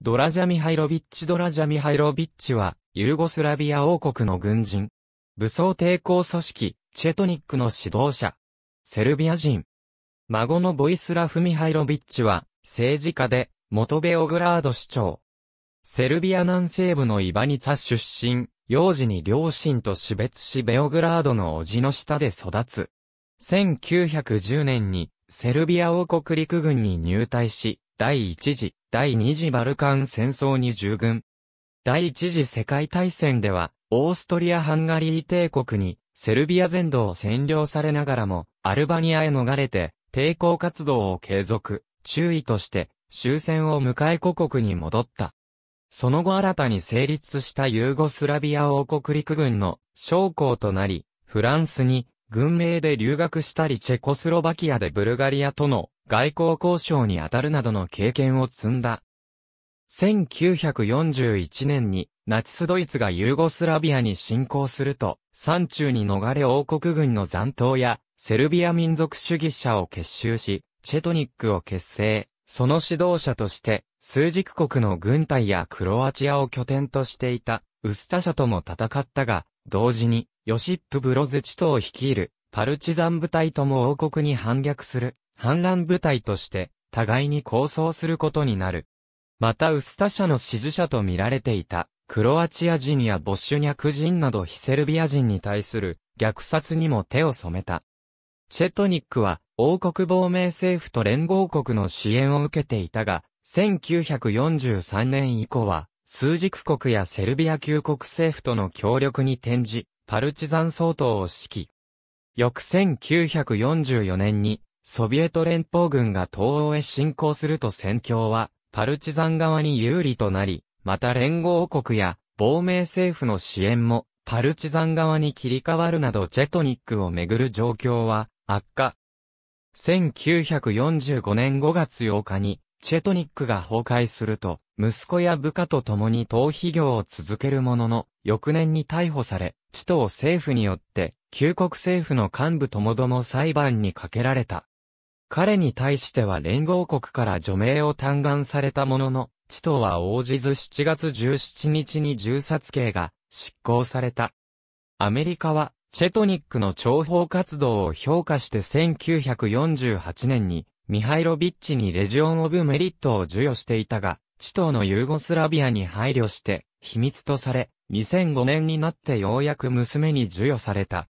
ドラジャミハイロビッチドラジャミハイロビッチは、ユーゴスラビア王国の軍人。武装抵抗組織、チェトニックの指導者。セルビア人。孫のボイスラフ・ミハイロビッチは、政治家で、元ベオグラード市長。セルビア南西部のイバニツァ出身、幼児に両親と死別しベオグラードの叔父の下で育つ。1910年に、セルビア王国陸軍に入隊し、第一次、第二次バルカン戦争に従軍。第一次世界大戦では、オーストリア・ハンガリー帝国に、セルビア全土を占領されながらも、アルバニアへ逃れて、抵抗活動を継続、注意として、終戦を迎え故国に戻った。その後新たに成立したユーゴスラビア王国陸軍の将校となり、フランスに軍名で留学したりチェコスロバキアでブルガリアとの外交交渉に当たるなどの経験を積んだ。1941年にナチスドイツがユーゴスラビアに侵攻すると、山中に逃れ王国軍の残党やセルビア民族主義者を結集し、チェトニックを結成。その指導者として、数軸国の軍隊やクロアチアを拠点としていた、ウスタ社とも戦ったが、同時に、ヨシップ・ブロズチトを率いる、パルチザン部隊とも王国に反逆する、反乱部隊として、互いに抗争することになる。またウスタ社の支持者と見られていた、クロアチア人やボッシュニャク人など非セルビア人に対する虐殺にも手を染めた。チェトニックは、王国亡命政府と連合国の支援を受けていたが、1943年以降は、数軸国やセルビア旧国政府との協力に転じ、パルチザン総統を指揮。翌1944年に、ソビエト連邦軍が東欧へ侵攻すると戦況は、パルチザン側に有利となり、また連合国や亡命政府の支援も、パルチザン側に切り替わるなどチェトニックをめぐる状況は悪化。1945年5月8日に、チェトニックが崩壊すると、息子や部下と共に逃避業を続けるものの、翌年に逮捕され、地頭政府によって、旧国政府の幹部ともども裁判にかけられた。彼に対しては連合国から除名を嘆願されたものの、地頭は応じず7月17日に銃殺刑が執行された。アメリカは、チェトニックの諜報活動を評価して1948年に、ミハイロビッチにレジオン・オブ・メリットを授与していたが、地頭のユーゴスラビアに配慮して、秘密とされ、2005年になってようやく娘に授与された。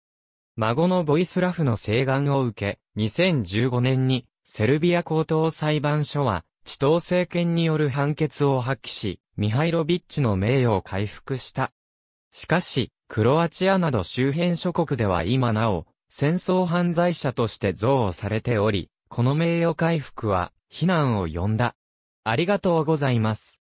孫のボイスラフの請願を受け、2015年にセルビア高等裁判所は、地頭政権による判決を発揮し、ミハイロビッチの名誉を回復した。しかし、クロアチアなど周辺諸国では今なお、戦争犯罪者として憎悪されており、この名誉回復は、非難を呼んだ。ありがとうございます。